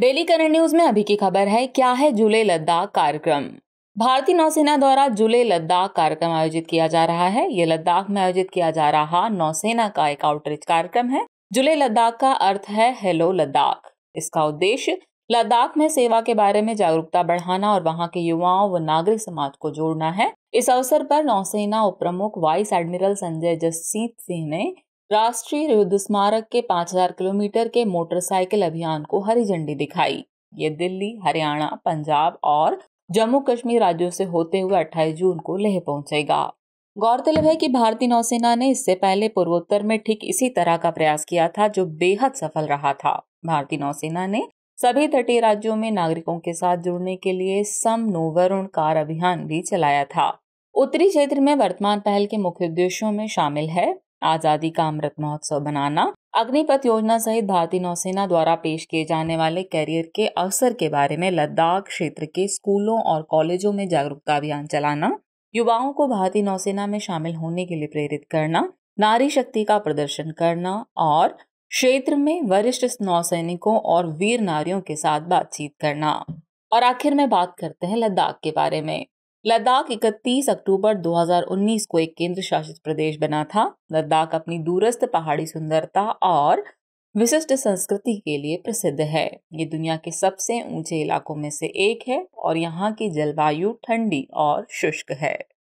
daily current news में अभी की खबर है क्या है जुले लद्दाख कार्यक्रम भारतीय नौसेना द्वारा जुले लद्दाख कार्यक्रम आयोजित किया जा रहा है ये लद्दाख में आयोजित किया जा रहा नौसेना का एक आउटरीच कार्यक्रम है जुले लद्दाख का अर्थ है हेलो लद्दाख इसका उद्देश्य लद्दाख में सेवा के बारे में जागरूकता बढ़ाना और वहां के युवाओं व नागरिक समाज को जोड़ना है इस अवसर पर नौसेना उप प्रमुख वाइस एडमिरल संजय जसजीत सिंह ने राष्ट्रीय युद्ध स्मारक के 5000 किलोमीटर के मोटरसाइकिल अभियान को हरी झंडी दिखाई ये दिल्ली हरियाणा पंजाब और जम्मू कश्मीर राज्यों से होते हुए 28 जून को लेह पहुंचेगा गौरतलब है कि भारतीय नौसेना ने इससे पहले पूर्वोत्तर में ठीक इसी तरह का प्रयास किया था जो बेहद सफल रहा था भारतीय नौसेना ने सभी तटीय राज्यों में नागरिकों के साथ जुड़ने के लिए सम नोवरुण कार अभियान भी चलाया था उत्तरी क्षेत्र में वर्तमान पहल के मुख्य उद्देश्यों में शामिल है आजादी का अमृत महोत्सव बनाना अग्निपथ योजना सहित भारतीय नौसेना द्वारा पेश किए जाने वाले कैरियर के अवसर के बारे में लद्दाख क्षेत्र के स्कूलों और कॉलेजों में जागरूकता अभियान चलाना युवाओं को भारतीय नौसेना में शामिल होने के लिए प्रेरित करना नारी शक्ति का प्रदर्शन करना और क्षेत्र में वरिष्ठ नौसैनिकों और वीर नारियों के साथ बातचीत करना और आखिर में बात करते हैं लद्दाख के बारे में लद्दाख 31 अक्टूबर 2019 को एक केंद्र शासित प्रदेश बना था लद्दाख अपनी दूरस्थ पहाड़ी सुंदरता और विशिष्ट संस्कृति के लिए प्रसिद्ध है ये दुनिया के सबसे ऊंचे इलाकों में से एक है और यहाँ की जलवायु ठंडी और शुष्क है